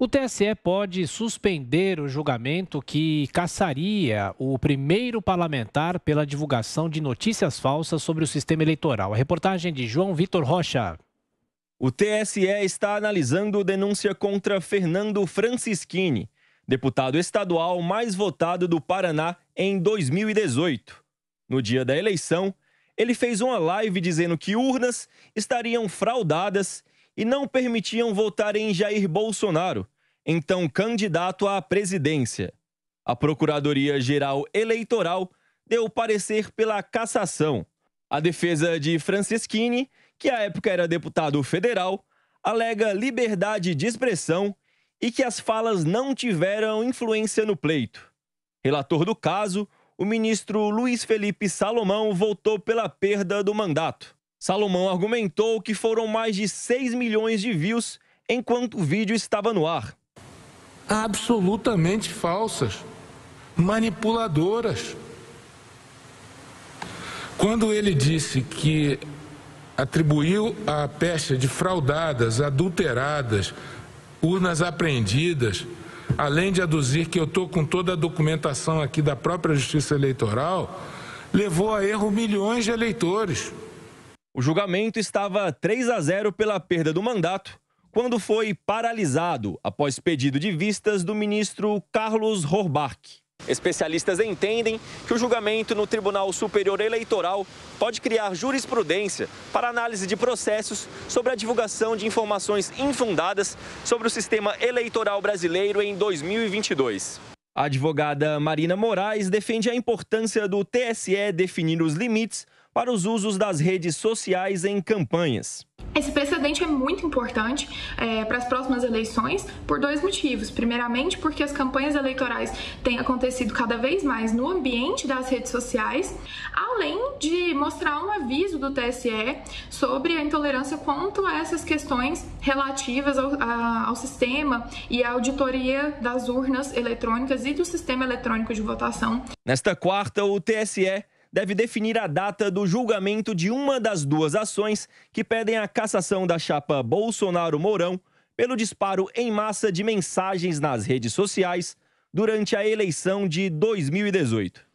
O TSE pode suspender o julgamento que caçaria o primeiro parlamentar pela divulgação de notícias falsas sobre o sistema eleitoral. A reportagem de João Vitor Rocha. O TSE está analisando denúncia contra Fernando Francischini, deputado estadual mais votado do Paraná em 2018. No dia da eleição, ele fez uma live dizendo que urnas estariam fraudadas e não permitiam votar em Jair Bolsonaro, então candidato à presidência. A Procuradoria-Geral Eleitoral deu parecer pela cassação. A defesa de Franceschini, que à época era deputado federal, alega liberdade de expressão e que as falas não tiveram influência no pleito. Relator do caso, o ministro Luiz Felipe Salomão votou pela perda do mandato. Salomão argumentou que foram mais de 6 milhões de views enquanto o vídeo estava no ar. Absolutamente falsas, manipuladoras. Quando ele disse que atribuiu a peste de fraudadas, adulteradas, urnas apreendidas, além de aduzir que eu estou com toda a documentação aqui da própria Justiça Eleitoral, levou a erro milhões de eleitores. O julgamento estava 3 a 0 pela perda do mandato, quando foi paralisado após pedido de vistas do ministro Carlos Horbach. Especialistas entendem que o julgamento no Tribunal Superior Eleitoral pode criar jurisprudência para análise de processos sobre a divulgação de informações infundadas sobre o sistema eleitoral brasileiro em 2022. A advogada Marina Moraes defende a importância do TSE definir os limites para os usos das redes sociais em campanhas. Esse precedente é muito importante é, para as próximas eleições por dois motivos. Primeiramente, porque as campanhas eleitorais têm acontecido cada vez mais no ambiente das redes sociais, além de mostrar um aviso do TSE sobre a intolerância quanto a essas questões relativas ao, a, ao sistema e à auditoria das urnas eletrônicas e do sistema eletrônico de votação. Nesta quarta, o TSE deve definir a data do julgamento de uma das duas ações que pedem a cassação da chapa Bolsonaro-Mourão pelo disparo em massa de mensagens nas redes sociais durante a eleição de 2018.